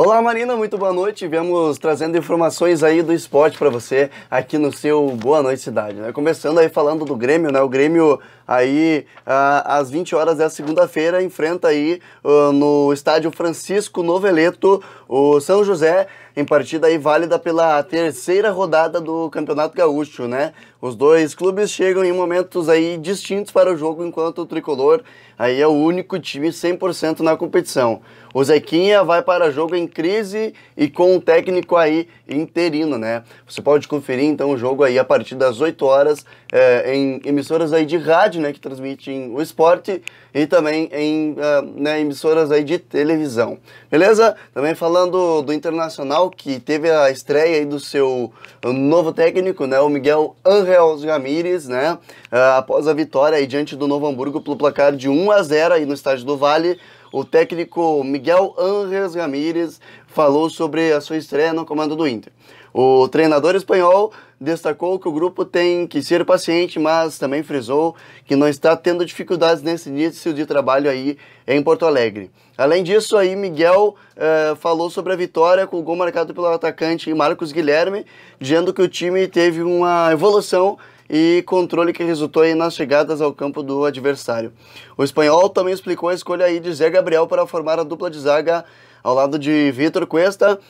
Olá Marina, muito boa noite. Viemos trazendo informações aí do esporte para você aqui no seu Boa Noite Cidade, né? Começando aí falando do Grêmio, né? O Grêmio Aí, ah, às 20 horas da segunda-feira, enfrenta aí ah, no estádio Francisco Noveleto o São José, em partida aí válida pela terceira rodada do Campeonato Gaúcho, né? Os dois clubes chegam em momentos aí distintos para o jogo, enquanto o Tricolor aí é o único time 100% na competição. O Zequinha vai para jogo em crise e com um técnico aí interino, né? Você pode conferir então o jogo aí a partir das 8 horas é, em emissoras aí de rádio rádio, né, que transmitem o esporte e também em uh, né, emissoras aí de televisão. Beleza? Também falando do Internacional, que teve a estreia aí do seu ah, novo técnico, né, o Miguel Angel Gamires, né, uh, após a vitória aí diante do Novo Hamburgo pelo placar de 1 a 0 aí no estádio do Vale, o técnico Miguel Angel Gamires falou sobre a sua estreia no comando do Inter. O treinador espanhol destacou que o grupo tem que ser paciente, mas também frisou que não está tendo dificuldades nesse início de trabalho aí em Porto Alegre. Além disso, aí Miguel eh, falou sobre a vitória com o gol marcado pelo atacante Marcos Guilherme, dizendo que o time teve uma evolução e controle que resultou aí nas chegadas ao campo do adversário. O espanhol também explicou a escolha aí de Zé Gabriel para formar a dupla de zaga ao lado de Vitor Cuesta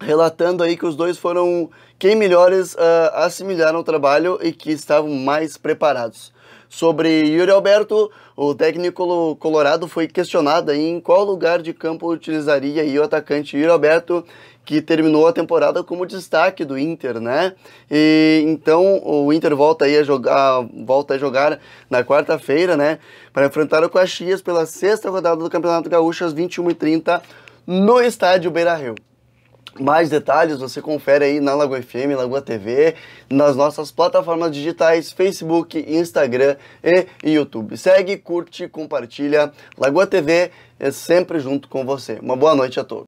relatando aí que os dois foram quem melhores uh, assimilaram o trabalho e que estavam mais preparados. Sobre Yuri Alberto, o técnico colorado foi questionado em qual lugar de campo utilizaria o atacante Yuri Alberto, que terminou a temporada como destaque do Inter, né? E então o Inter volta aí a jogar, volta a jogar na quarta-feira, né, para enfrentar o Caxias pela sexta rodada do Campeonato Gaúcho às 21h30 no estádio Beira-Rio. Mais detalhes você confere aí na Lagoa FM, Lagoa TV, nas nossas plataformas digitais Facebook, Instagram e YouTube. Segue, curte, compartilha. Lagoa TV é sempre junto com você. Uma boa noite a todos.